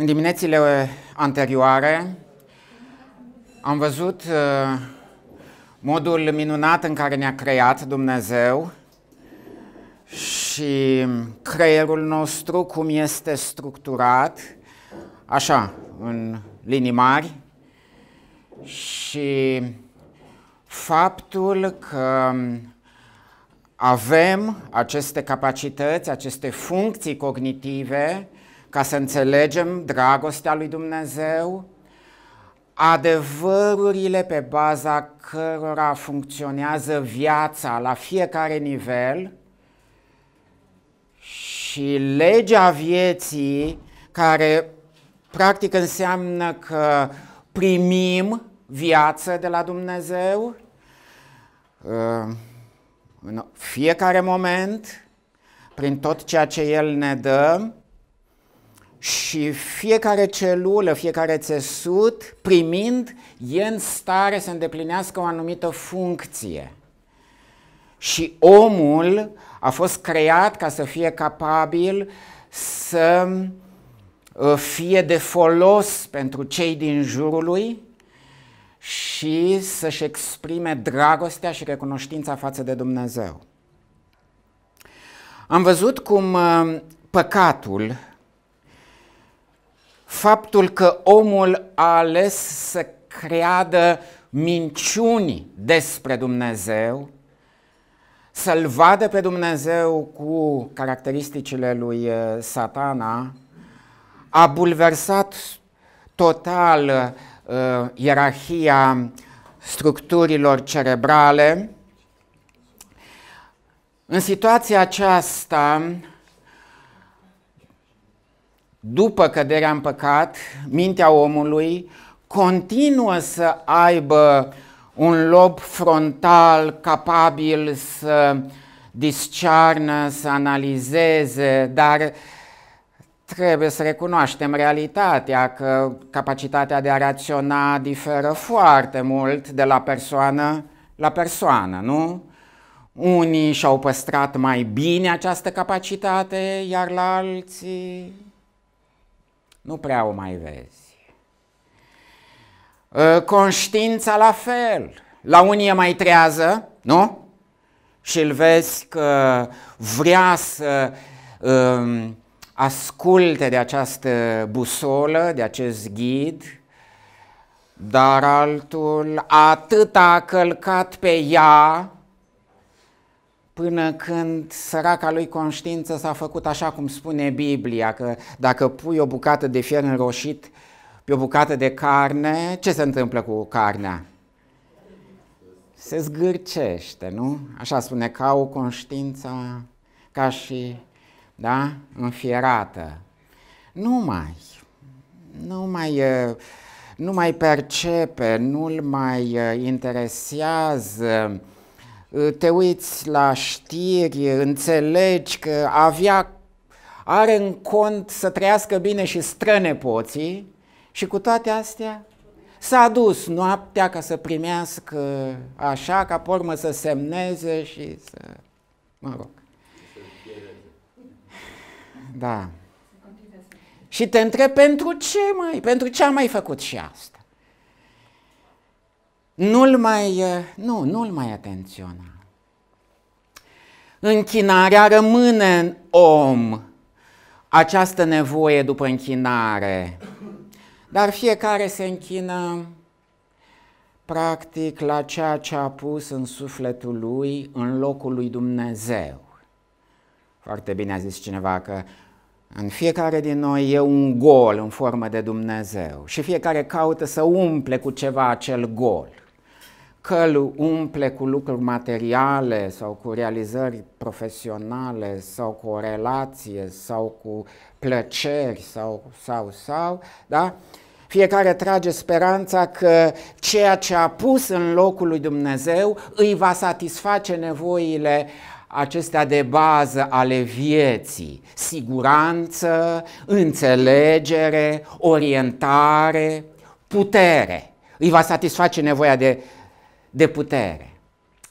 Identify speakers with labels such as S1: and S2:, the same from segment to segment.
S1: În diminețile anterioare am văzut uh, modul minunat în care ne-a creat Dumnezeu și creierul nostru, cum este structurat, așa, în linii mari, și faptul că avem aceste capacități, aceste funcții cognitive ca să înțelegem dragostea lui Dumnezeu, adevărurile pe baza cărora funcționează viața la fiecare nivel și legea vieții care practic înseamnă că primim viață de la Dumnezeu uh, în fiecare moment, prin tot ceea ce El ne dă și fiecare celulă, fiecare țesut, primind, e în stare să îndeplinească o anumită funcție. Și omul a fost creat ca să fie capabil să uh, fie de folos pentru cei din jurul lui și să-și exprime dragostea și recunoștința față de Dumnezeu. Am văzut cum uh, păcatul faptul că omul a ales să creadă minciuni despre Dumnezeu, să-l vadă pe Dumnezeu cu caracteristicile lui uh, Satana, a bulversat total uh, ierarhia structurilor cerebrale. În situația aceasta, după căderea în păcat, mintea omului continuă să aibă un lob frontal capabil să discearnă, să analizeze, dar trebuie să recunoaștem realitatea că capacitatea de a raționa diferă foarte mult de la persoană la persoană, nu? Unii și-au păstrat mai bine această capacitate, iar la alții nu prea o mai vezi. Ă, conștiința la fel, la unii e mai trează, nu? Și îl vezi că vrea să um, asculte de această busolă, de acest ghid, dar altul atât a călcat pe ea până când săraca lui conștiință s-a făcut așa cum spune Biblia, că dacă pui o bucată de fier înroșit pe o bucată de carne, ce se întâmplă cu carnea? Se zgârcește, nu? Așa spune, ca o conștiință ca și, da, înfierată. Nu mai, nu mai, nu mai percepe, nu-l mai interesează te uiți la știri, înțelegi că avea, are în cont să trăiască bine și strănepoții și cu toate astea s-a dus noaptea ca să primească așa, ca pormă să semneze și să... mă rog. Da. Și te întreb pentru ce mai, pentru ce am mai făcut și asta? Nu-l mai, eh, nu, nu-l mai atenționa. Închinarea rămâne în om, această nevoie după închinare. Dar fiecare se închină practic la ceea ce a pus în sufletul lui, în locul lui Dumnezeu. Foarte bine a zis cineva că în fiecare din noi e un gol în formă de Dumnezeu și fiecare caută să umple cu ceva acel gol că îl umple cu lucruri materiale sau cu realizări profesionale sau cu o relație sau cu plăceri sau, sau, sau, da? Fiecare trage speranța că ceea ce a pus în locul lui Dumnezeu îi va satisface nevoile acestea de bază ale vieții, siguranță, înțelegere, orientare, putere. Îi va satisface nevoia de de putere,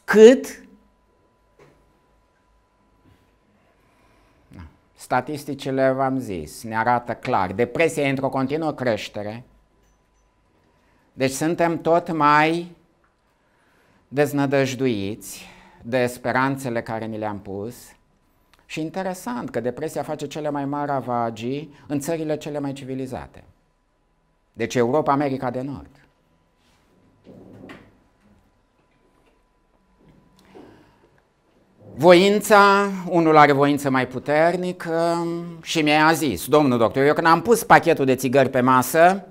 S1: cât statisticile, v-am zis, ne arată clar, depresia e într-o continuă creștere, deci suntem tot mai deznădăjduiți de speranțele care ni le-am pus și interesant că depresia face cele mai mari avagii în țările cele mai civilizate. Deci Europa, America de Nord. Voința, unul are voință mai puternică și mi-a zis, domnul doctor, eu când am pus pachetul de țigări pe masă,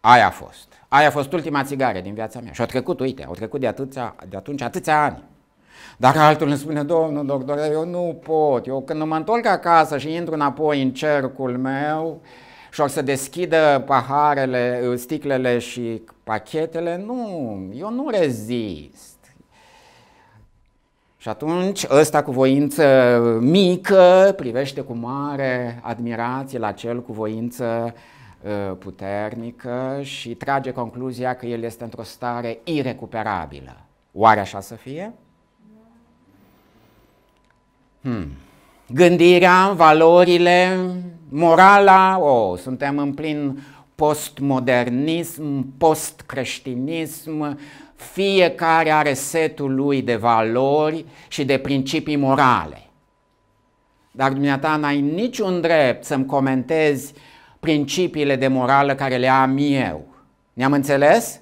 S1: aia a fost. Aia a fost ultima țigară din viața mea și au trecut, uite, au trecut de, atâția, de atunci atâția ani. Dar altul îmi spune, domnul doctor, eu nu pot, eu când mă întorc acasă și intru înapoi în cercul meu și o să deschidă paharele, sticlele și pachetele, nu, eu nu rezist. Și atunci ăsta cu voință mică privește cu mare admirație la cel cu voință uh, puternică și trage concluzia că el este într-o stare irecuperabilă. Oare așa să fie? Hmm. Gândirea, valorile, morala, oh, suntem în plin postmodernism, postcreștinism, fiecare are setul lui de valori și de principii morale. Dar dumneata n-ai niciun drept să-mi comentezi principiile de morală care le am eu. Ne-am înțeles?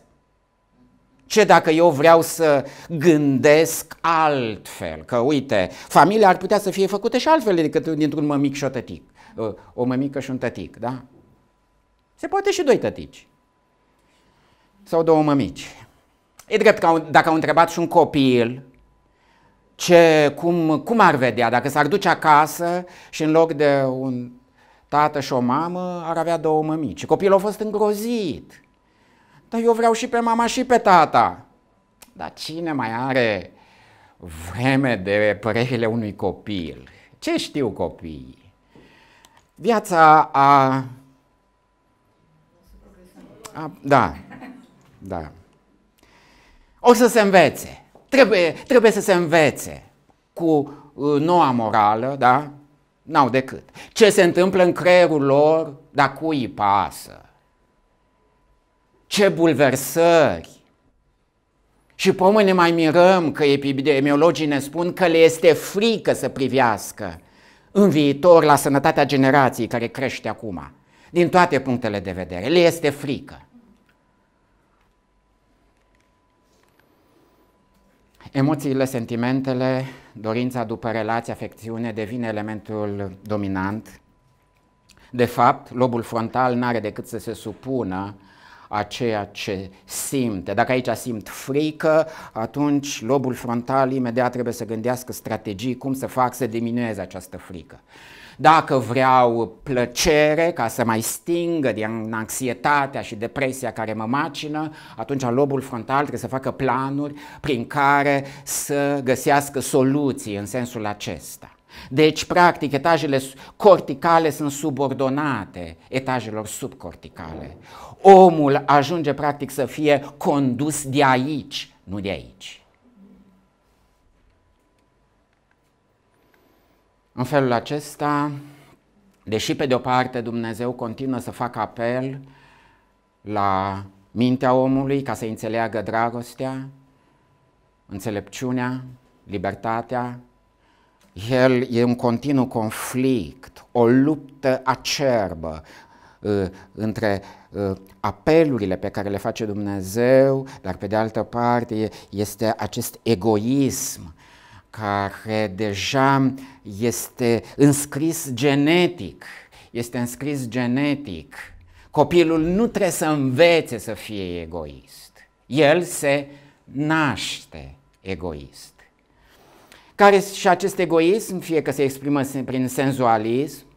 S1: Ce dacă eu vreau să gândesc altfel? Că uite, familia ar putea să fie făcută și altfel decât dintr-un mămic și o tătic. O mămică și un tătic, da? Se poate și doi tătici. Sau două mămici. E drept că dacă au întrebat și un copil ce, cum, cum ar vedea, dacă s-ar duce acasă și în loc de un tată și o mamă ar avea două mămici. Copilul a fost îngrozit. Dar eu vreau și pe mama și pe tata. Dar cine mai are vreme de părerile unui copil? Ce știu copiii? Viața a... a da, da. O să se învețe. Trebuie, trebuie să se învețe cu uh, noua morală, da? N-au decât. Ce se întâmplă în creierul lor, dar cui îi pasă? Ce bulversări! Și pe ne mai mirăm că epidemiologii ne spun că le este frică să privească în viitor la sănătatea generației care crește acum, din toate punctele de vedere. Le este frică. Emoțiile, sentimentele, dorința după relație, afecțiune devine elementul dominant. De fapt, lobul frontal nu are decât să se supună a ceea ce simte. Dacă aici simt frică, atunci lobul frontal imediat trebuie să gândească strategii cum să fac să diminueze această frică dacă vreau plăcere ca să mai stingă din anxietatea și depresia care mă macină, atunci lobul frontal trebuie să facă planuri prin care să găsească soluții în sensul acesta. Deci, practic, etajele corticale sunt subordonate etajelor subcorticale. Omul ajunge, practic, să fie condus de aici, nu de aici. În felul acesta, deși pe de o parte Dumnezeu continuă să facă apel la mintea omului ca să înțeleagă dragostea, înțelepciunea, libertatea, el e un continuu conflict, o luptă acerbă uh, între uh, apelurile pe care le face Dumnezeu, dar pe de altă parte este acest egoism care deja este înscris genetic, este înscris genetic. Copilul nu trebuie să învețe să fie egoist. El se naște egoist. Care și acest egoism, fie că se exprimă prin senzualism,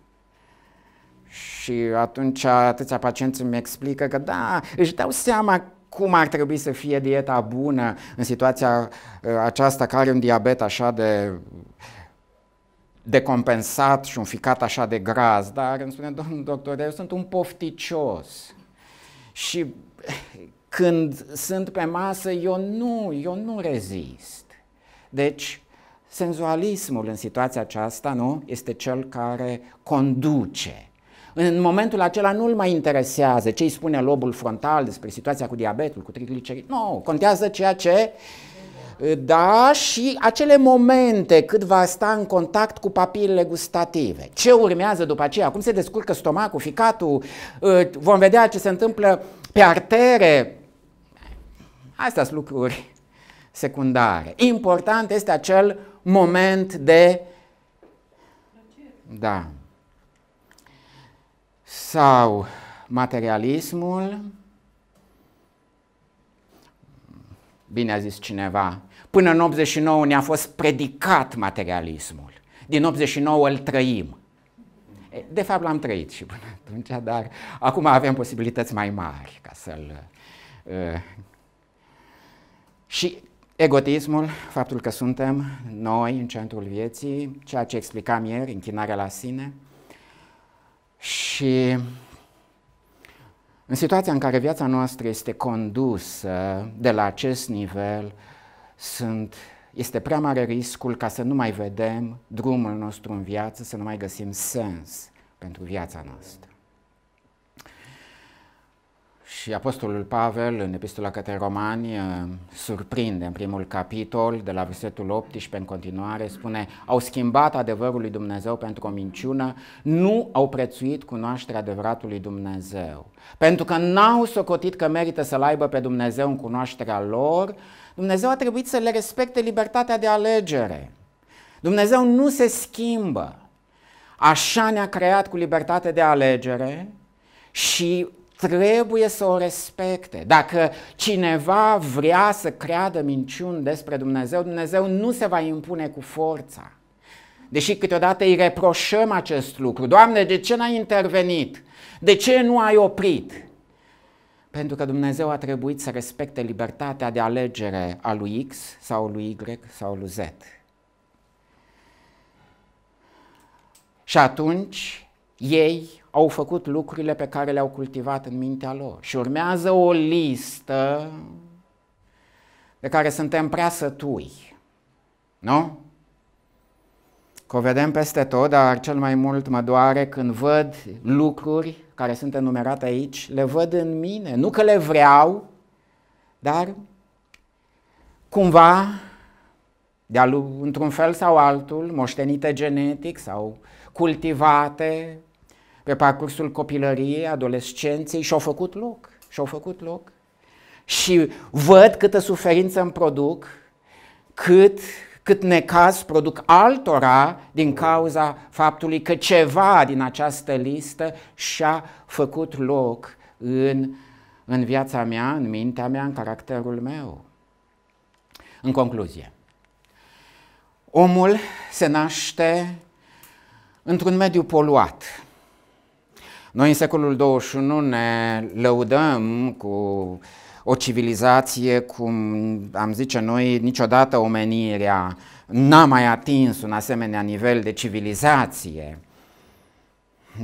S1: și atunci atâția pacienți îmi explică că da, își dau seama cum ar trebui să fie dieta bună în situația ă, aceasta care are un diabet așa de decompensat și un ficat așa de gras, dar îmi spune domnul doctor, eu sunt un pofticios și când sunt pe masă eu nu, eu nu rezist. Deci senzualismul în situația aceasta nu, este cel care conduce în momentul acela nu-l mai interesează ce îi spune lobul frontal despre situația cu diabetul, cu triglicerid. Nu, contează ceea ce da, și acele momente cât va sta în contact cu papilele gustative. Ce urmează după aceea? Cum se descurcă stomacul, ficatul? Ă, vom vedea ce se întâmplă pe artere. Astea sunt lucruri secundare. Important este acel moment de. Da sau materialismul, bine a zis cineva, până în 89 ne-a fost predicat materialismul, din 89 îl trăim. De fapt l-am trăit și până atunci, dar acum avem posibilități mai mari ca să-l... și egotismul, faptul că suntem noi în centrul vieții, ceea ce explicam ieri, închinarea la sine, și în situația în care viața noastră este condusă de la acest nivel, sunt, este prea mare riscul ca să nu mai vedem drumul nostru în viață, să nu mai găsim sens pentru viața noastră. Și Apostolul Pavel, în Epistola către Romani, uh, surprinde în primul capitol, de la versetul 18 în continuare, spune Au schimbat adevărul lui Dumnezeu pentru o minciună, nu au prețuit cunoașterea adevăratului Dumnezeu. Pentru că n-au socotit că merită să-L aibă pe Dumnezeu în cunoașterea lor, Dumnezeu a trebuit să le respecte libertatea de alegere. Dumnezeu nu se schimbă. Așa ne-a creat cu libertate de alegere și trebuie să o respecte. Dacă cineva vrea să creadă minciuni despre Dumnezeu, Dumnezeu nu se va impune cu forța. Deși câteodată îi reproșăm acest lucru. Doamne, de ce n-ai intervenit? De ce nu ai oprit? Pentru că Dumnezeu a trebuit să respecte libertatea de alegere a lui X sau lui Y sau lui Z. Și atunci ei au făcut lucrurile pe care le-au cultivat în mintea lor. Și urmează o listă de care suntem prea sătui. Nu? Că o vedem peste tot, dar cel mai mult mă doare când văd lucruri care sunt enumerate aici, le văd în mine. Nu că le vreau, dar cumva, de-a într-un fel sau altul, moștenite genetic sau cultivate pe parcursul copilăriei, adolescenței și au făcut loc. Și-au făcut loc. Și văd câtă suferință îmi produc, cât, cât necaz produc altora din cauza faptului că ceva din această listă și-a făcut loc în, în viața mea, în mintea mea, în caracterul meu. În concluzie, omul se naște într-un mediu poluat, noi în secolul 21 ne lăudăm cu o civilizație cum am zice noi niciodată omenirea n-a mai atins un asemenea nivel de civilizație.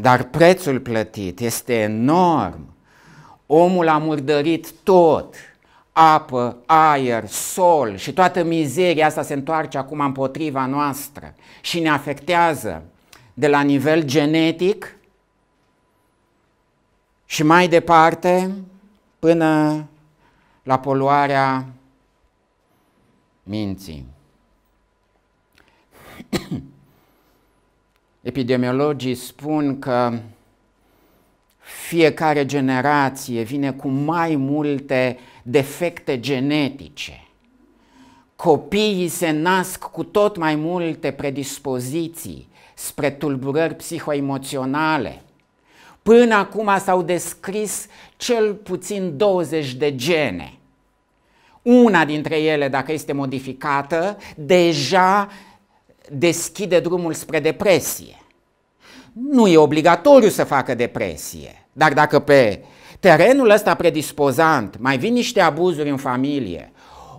S1: Dar prețul plătit este enorm. Omul a murdărit tot, apă, aer, sol și toată mizeria asta se întoarce acum împotriva noastră și ne afectează de la nivel genetic și mai departe până la poluarea minții. Epidemiologii spun că fiecare generație vine cu mai multe defecte genetice. Copiii se nasc cu tot mai multe predispoziții spre tulburări psihoemoționale Până acum s-au descris cel puțin 20 de gene. Una dintre ele, dacă este modificată, deja deschide drumul spre depresie. Nu e obligatoriu să facă depresie, dar dacă pe terenul ăsta predispozant mai vin niște abuzuri în familie,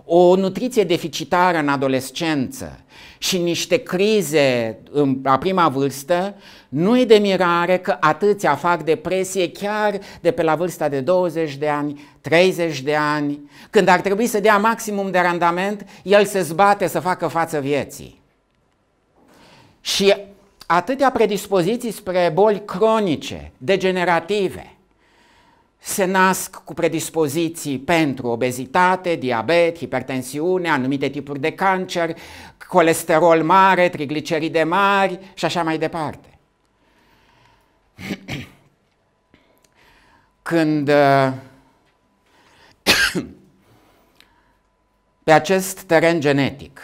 S1: o nutriție deficitară în adolescență și niște crize în, la prima vârstă, nu e de mirare că atâția fac depresie chiar de pe la vârsta de 20 de ani, 30 de ani, când ar trebui să dea maximum de randament, el se zbate să facă față vieții. Și atâtea predispoziții spre boli cronice, degenerative – se nasc cu predispoziții pentru obezitate, diabet, hipertensiune, anumite tipuri de cancer, colesterol mare, trigliceride mari și așa mai departe. Când uh, pe acest teren genetic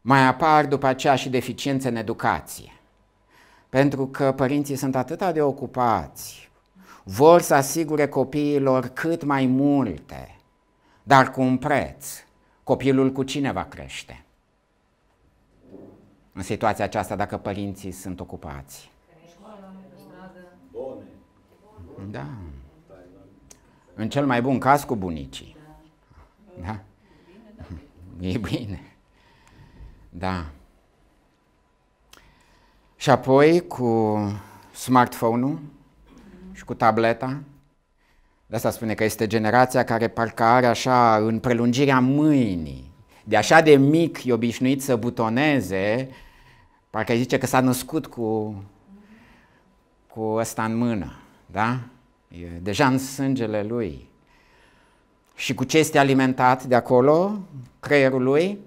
S1: mai apar după aceea și deficiențe în educație, pentru că părinții sunt atât de ocupați vor să asigure copiilor cât mai multe, dar cu un preț. Copilul cu cine va crește? În situația aceasta, dacă părinții sunt ocupați. Da. În cel mai bun caz cu bunicii. Da? E bine. Da. Și apoi cu smartphone-ul și cu tableta. De asta spune că este generația care parcă are așa în prelungirea mâinii. De așa de mic e obișnuit să butoneze, parcă zice că s-a născut cu, cu ăsta în mână, da? E deja în sângele lui. Și cu ce este alimentat de acolo, creierul lui?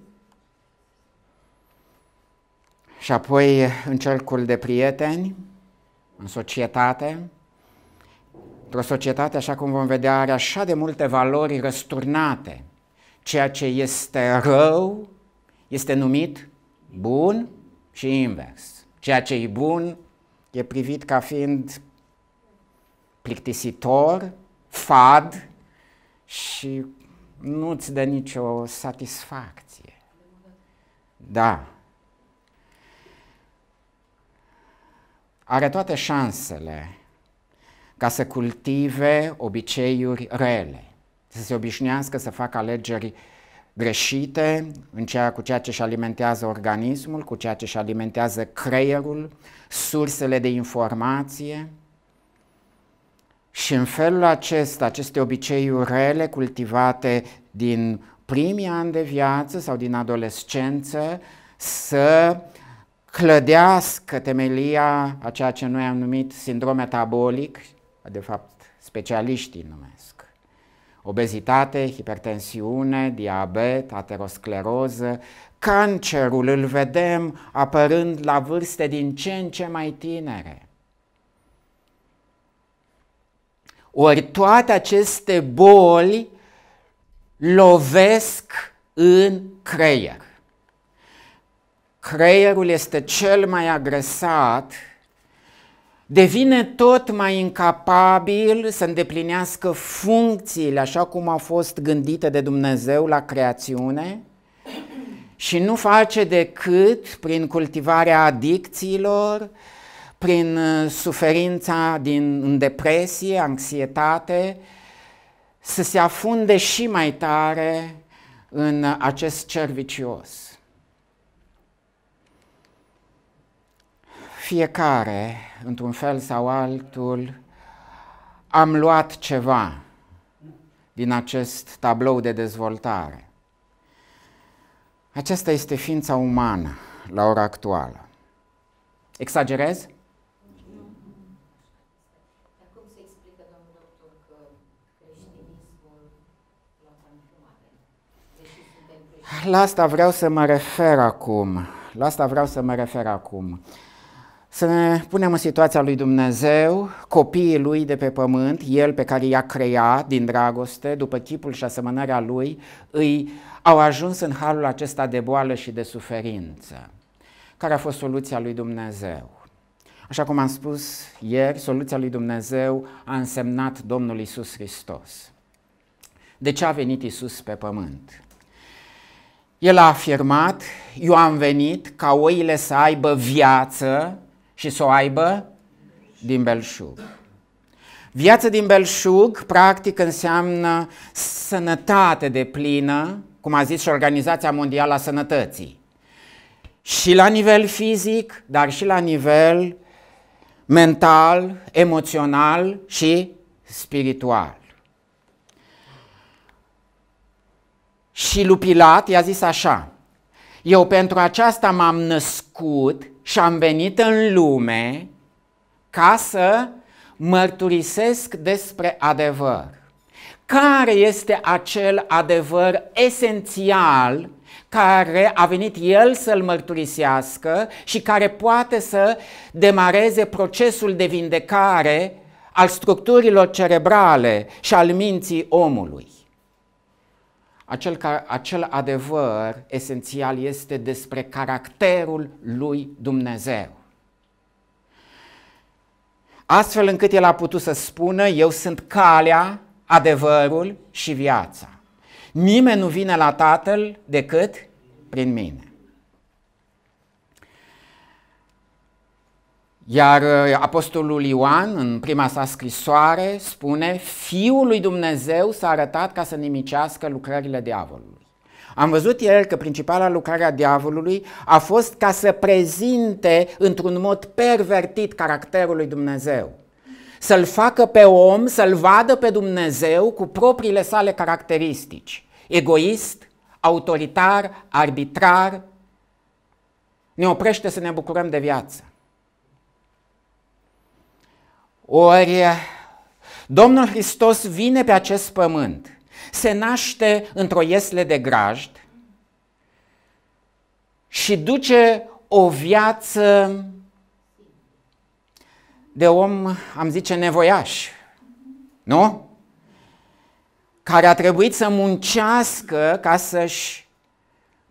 S1: Și apoi în cercul de prieteni, în societate, Într-o societate, așa cum vom vedea, are așa de multe valori răsturnate. Ceea ce este rău este numit bun și invers. Ceea ce e bun e privit ca fiind plictisitor, fad și nu-ți dă nicio satisfacție. Da. Are toate șansele ca să cultive obiceiuri rele, să se obișnuiască să facă alegeri greșite în ceea, cu ceea ce își alimentează organismul, cu ceea ce își alimentează creierul, sursele de informație. Și în felul acesta, aceste obiceiuri rele cultivate din primii ani de viață sau din adolescență, să clădească temelia a ceea ce noi am numit sindrom metabolic, de fapt specialiștii numesc. Obezitate, hipertensiune, diabet, ateroscleroză, cancerul îl vedem apărând la vârste din ce în ce mai tinere. Ori toate aceste boli lovesc în creier. Creierul este cel mai agresat devine tot mai incapabil să îndeplinească funcțiile așa cum au fost gândite de Dumnezeu la creațiune și nu face decât prin cultivarea adicțiilor, prin uh, suferința din în depresie, anxietate, să se afunde și mai tare în acest cer vicios. fiecare, într-un fel sau altul, am luat ceva din acest tablou de dezvoltare. Aceasta este ființa umană la ora actuală. Exagerez? La asta vreau să mă refer acum. La asta vreau să mă refer acum. Să ne punem în situația lui Dumnezeu, copiii lui de pe pământ, el pe care i-a creat din dragoste, după chipul și asemănarea lui, îi au ajuns în halul acesta de boală și de suferință. Care a fost soluția lui Dumnezeu? Așa cum am spus ieri, soluția lui Dumnezeu a însemnat Domnul Isus Hristos. De ce a venit Isus pe pământ? El a afirmat, eu am venit ca oile să aibă viață și să o aibă din belșug. Viața din belșug, practic, înseamnă sănătate de plină, cum a zis și Organizația Mondială a Sănătății. Și la nivel fizic, dar și la nivel mental, emoțional și spiritual. Și Lupilat i-a zis așa, eu pentru aceasta m-am născut și am venit în lume ca să mărturisesc despre adevăr. Care este acel adevăr esențial care a venit el să-l mărturisească și care poate să demareze procesul de vindecare al structurilor cerebrale și al minții omului? Acel, acel adevăr esențial este despre caracterul lui Dumnezeu. Astfel încât el a putut să spună, eu sunt calea, adevărul și viața. Nimeni nu vine la Tatăl decât prin mine. Iar uh, Apostolul Ioan, în prima sa scrisoare, spune Fiul lui Dumnezeu s-a arătat ca să nimicească lucrările diavolului. Am văzut ieri că principala lucrare a diavolului a fost ca să prezinte într-un mod pervertit caracterul lui Dumnezeu. Să-l facă pe om, să-l vadă pe Dumnezeu cu propriile sale caracteristici. Egoist, autoritar, arbitrar, ne oprește să ne bucurăm de viață. Ori Domnul Hristos vine pe acest pământ, se naște într-o iesle de grajd și duce o viață de om, am zice, nevoiaș, nu? Care a trebuit să muncească ca să-și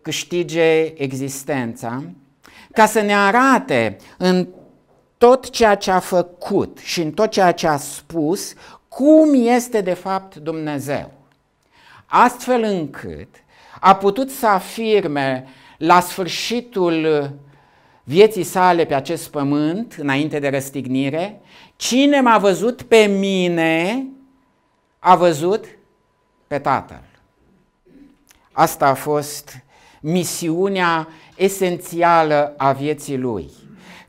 S1: câștige existența, ca să ne arate în tot ceea ce a făcut și în tot ceea ce a spus, cum este de fapt Dumnezeu. Astfel încât a putut să afirme la sfârșitul vieții sale pe acest pământ, înainte de răstignire, cine m-a văzut pe mine, a văzut pe Tatăl. Asta a fost misiunea esențială a vieții lui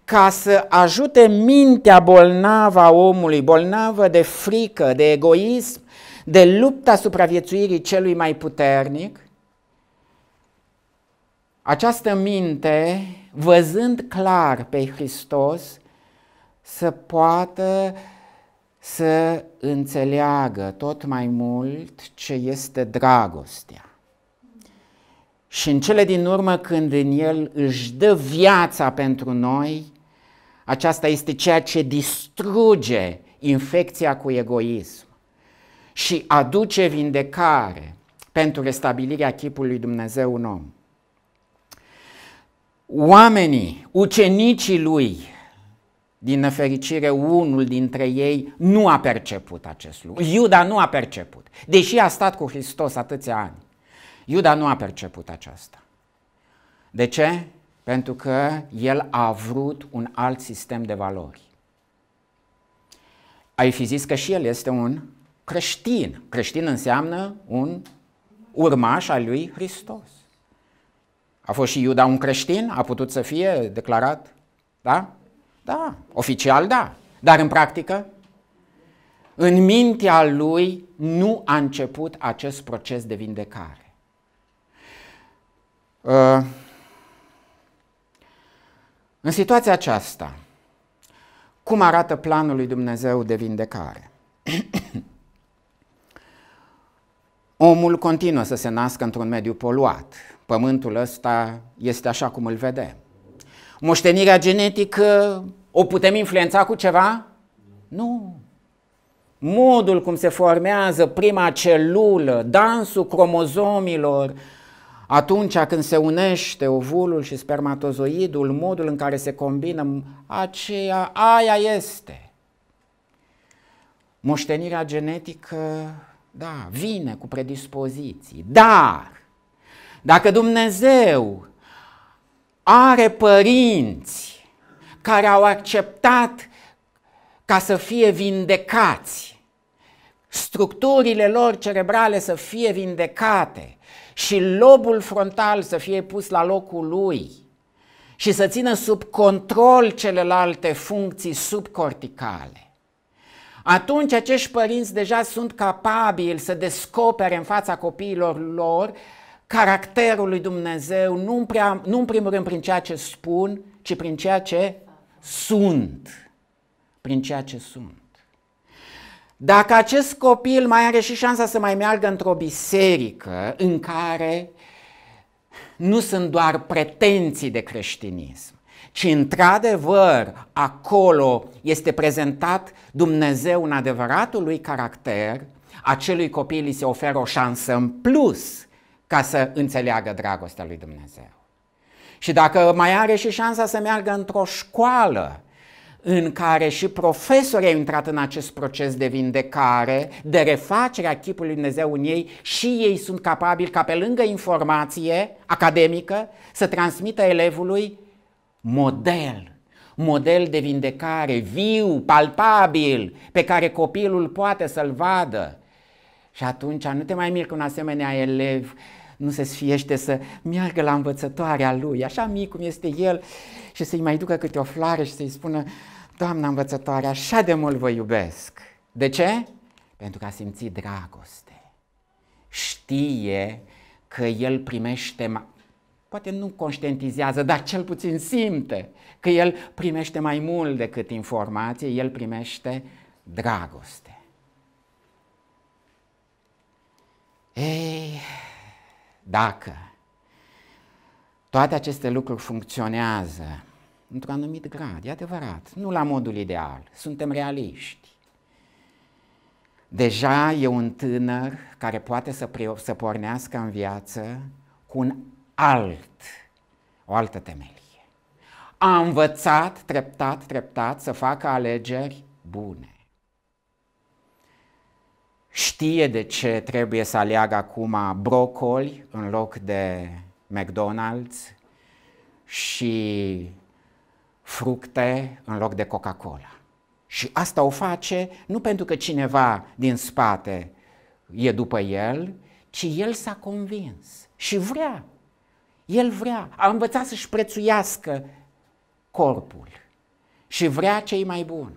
S1: ca să ajute mintea bolnavă a omului, bolnavă de frică, de egoism, de lupta supraviețuirii celui mai puternic, această minte, văzând clar pe Hristos, să poată să înțeleagă tot mai mult ce este dragostea. Și în cele din urmă, când în El își dă viața pentru noi, aceasta este ceea ce distruge infecția cu egoism și aduce vindecare pentru restabilirea chipului Dumnezeu în om. Oamenii, ucenicii lui, din nefericire, unul dintre ei nu a perceput acest lucru. Iuda nu a perceput, deși a stat cu Hristos atâția ani. Iuda nu a perceput aceasta. De ce? pentru că el a vrut un alt sistem de valori. Ai fi zis că și el este un creștin. Creștin înseamnă un urmaș al lui Hristos. A fost și Iuda un creștin? A putut să fie declarat? Da? Da, oficial da. Dar în practică? În mintea lui nu a început acest proces de vindecare. Uh, în situația aceasta, cum arată planul lui Dumnezeu de vindecare? Omul continuă să se nască într-un mediu poluat. Pământul ăsta este așa cum îl vedem. Moștenirea genetică o putem influența cu ceva? Nu. Modul cum se formează prima celulă, dansul cromozomilor, atunci când se unește ovulul și spermatozoidul, modul în care se combină, aceea, aia este. Moștenirea genetică, da, vine cu predispoziții. Dar, dacă Dumnezeu are părinți care au acceptat ca să fie vindecați, structurile lor cerebrale să fie vindecate, și lobul frontal să fie pus la locul lui și să țină sub control celelalte funcții subcorticale. Atunci acești părinți deja sunt capabili să descopere în fața copiilor lor caracterul lui Dumnezeu, nu în, prea, nu în primul rând prin ceea ce spun, ci prin ceea ce sunt. Prin ceea ce sunt. Dacă acest copil mai are și șansa să mai meargă într-o biserică în care nu sunt doar pretenții de creștinism, ci într-adevăr acolo este prezentat Dumnezeu în adevăratul lui caracter, acelui copil îi se oferă o șansă în plus ca să înțeleagă dragostea lui Dumnezeu. Și dacă mai are și șansa să meargă într-o școală în care și profesorii au intrat în acest proces de vindecare, de refacere a chipului Dumnezeu în ei și ei sunt capabili ca pe lângă informație academică să transmită elevului model, model de vindecare viu, palpabil, pe care copilul poate să-l vadă. Și atunci nu te mai miri că un asemenea elev nu se sfiește să meargă la învățătoarea lui, așa mic cum este el, și să-i mai ducă câte o floare și să-i spună, Doamna învățătoare, așa de mult vă iubesc. De ce? Pentru că a simțit dragoste. Știe că el primește, poate nu conștientizează, dar cel puțin simte că el primește mai mult decât informație, el primește dragoste. Ei, dacă toate aceste lucruri funcționează într-un anumit grad, e adevărat, nu la modul ideal, suntem realiști. Deja e un tânăr care poate să, pre- să pornească în viață cu un alt, o altă temelie. A învățat treptat, treptat să facă alegeri bune. Știe de ce trebuie să aleagă acum brocoli în loc de McDonald's și fructe în loc de Coca-Cola. Și asta o face nu pentru că cineva din spate e după el, ci el s-a convins și vrea. El vrea, a învățat să-și prețuiască corpul și vrea cei mai buni.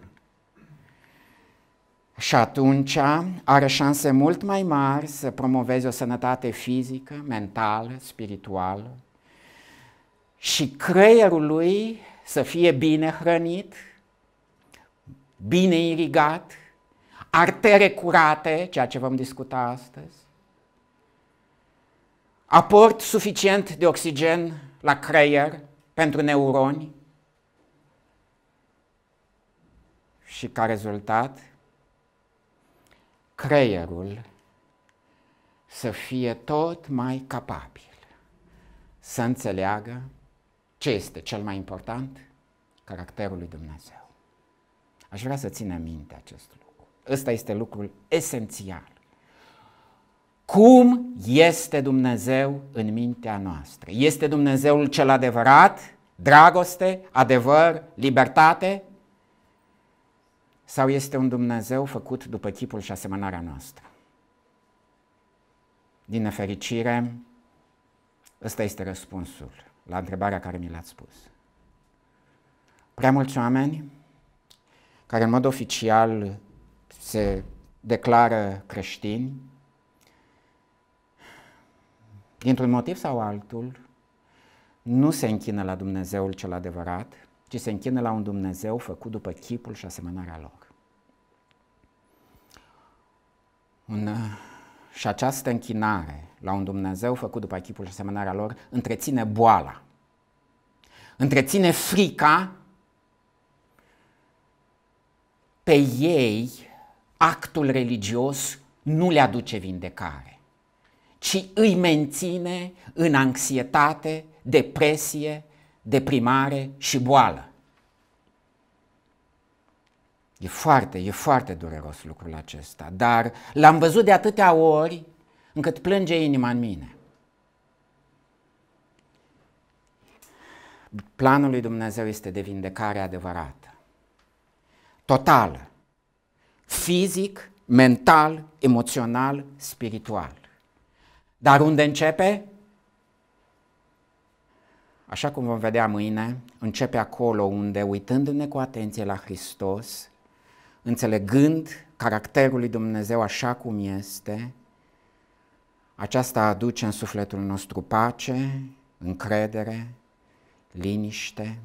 S1: Și atunci are șanse mult mai mari să promoveze o sănătate fizică, mentală, spirituală și creierul lui să fie bine hrănit, bine irigat, artere curate, ceea ce vom discuta astăzi, aport suficient de oxigen la creier pentru neuroni și ca rezultat creierul să fie tot mai capabil să înțeleagă ce este cel mai important? Caracterul lui Dumnezeu. Aș vrea să ținem minte acest lucru. Ăsta este lucrul esențial. Cum este Dumnezeu în mintea noastră? Este Dumnezeul cel adevărat? Dragoste, adevăr, libertate? Sau este un Dumnezeu făcut după chipul și asemănarea noastră? Din nefericire, ăsta este răspunsul la întrebarea care mi l-ați spus. Prea mulți oameni care în mod oficial se declară creștini, dintr-un motiv sau altul, nu se închină la Dumnezeul cel adevărat, ci se închină la un Dumnezeu făcut după chipul și asemănarea lor. Un și această închinare la un Dumnezeu făcut după echipul și asemănarea lor întreține boala, întreține frica pe ei actul religios nu le aduce vindecare, ci îi menține în anxietate, depresie, deprimare și boală. E foarte, e foarte dureros lucrul acesta, dar l-am văzut de atâtea ori încât plânge inima în mine. Planul lui Dumnezeu este de vindecare adevărată, totală, fizic, mental, emoțional, spiritual. Dar unde începe? Așa cum vom vedea mâine, începe acolo unde, uitându-ne cu atenție la Hristos, înțelegând caracterul lui Dumnezeu așa cum este, aceasta aduce în sufletul nostru pace, încredere, liniște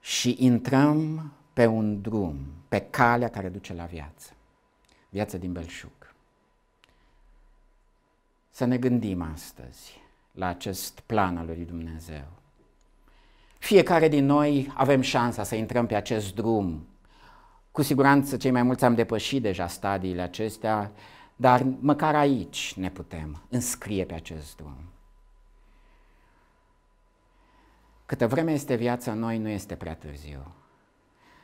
S1: și intrăm pe un drum, pe calea care duce la viață, viața din belșug. Să ne gândim astăzi la acest plan al lui Dumnezeu. Fiecare din noi avem șansa să intrăm pe acest drum cu siguranță cei mai mulți am depășit deja stadiile acestea, dar măcar aici ne putem înscrie pe acest drum. Câtă vreme este viața noi, nu este prea târziu.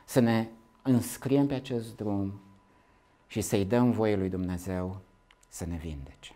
S1: Să ne înscriem pe acest drum și să-i dăm voie lui Dumnezeu să ne vindece.